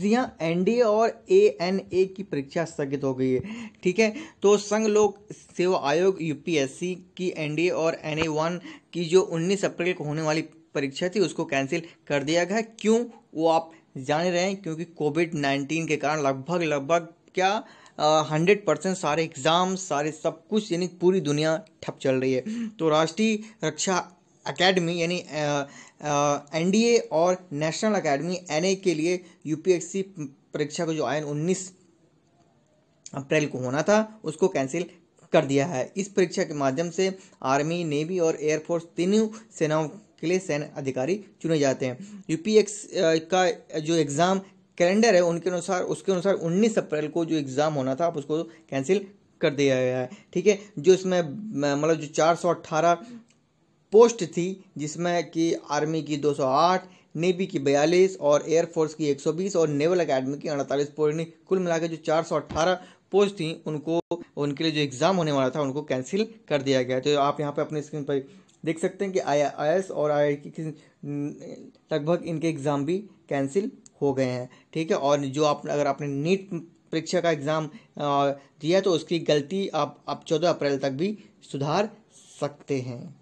जी हाँ एन और ए की परीक्षा स्थगित हो गई है ठीक है तो संघ लोक सेवा आयोग यूपीएससी की एन और एन वन की जो 19 अप्रैल को होने वाली परीक्षा थी उसको कैंसिल कर दिया गया क्यों वो आप जान रहे हैं क्योंकि कोविड नाइन्टीन के कारण लगभग लगभग क्या हंड्रेड परसेंट सारे एग्ज़ाम सारे सब कुछ यानी पूरी दुनिया ठप चल रही है तो राष्ट्रीय रक्षा अकेडमी यानी एनडीए और नेशनल अकेडमी एनए के लिए यूपीएससी परीक्षा का जो आयन 19 अप्रैल को होना था उसको कैंसिल कर दिया है इस परीक्षा के माध्यम से आर्मी नेवी और एयरफोर्स तीनों सेनाओं के लिए सैन्य अधिकारी चुने जाते हैं यूपीएक्स का जो एग्ज़ाम कैलेंडर है उनके अनुसार उसके अनुसार 19 अप्रैल को जो एग्ज़ाम होना था आप उसको कैंसिल कर दिया गया है ठीक है जो इसमें मतलब जो चार सौ अट्ठारह पोस्ट थी जिसमें कि आर्मी की 208 नेवी की 42 और एयरफोर्स की 120 और नेवल अकेडमी की 48 पूर्ण कुल मिलाकर जो 418 पोस्ट थी उनको उनके लिए जो एग्ज़ाम होने वाला था उनको कैंसिल कर दिया गया तो आप यहाँ पर अपने स्क्रीन पर देख सकते हैं कि आई आई और आई की हम्म, लगभग इनके एग्ज़ाम भी कैंसिल हो गए हैं ठीक है और जो आप अगर आपने नीट परीक्षा का एग्ज़ाम दिया तो उसकी गलती आप आप चौदह अप्रैल तक भी सुधार सकते हैं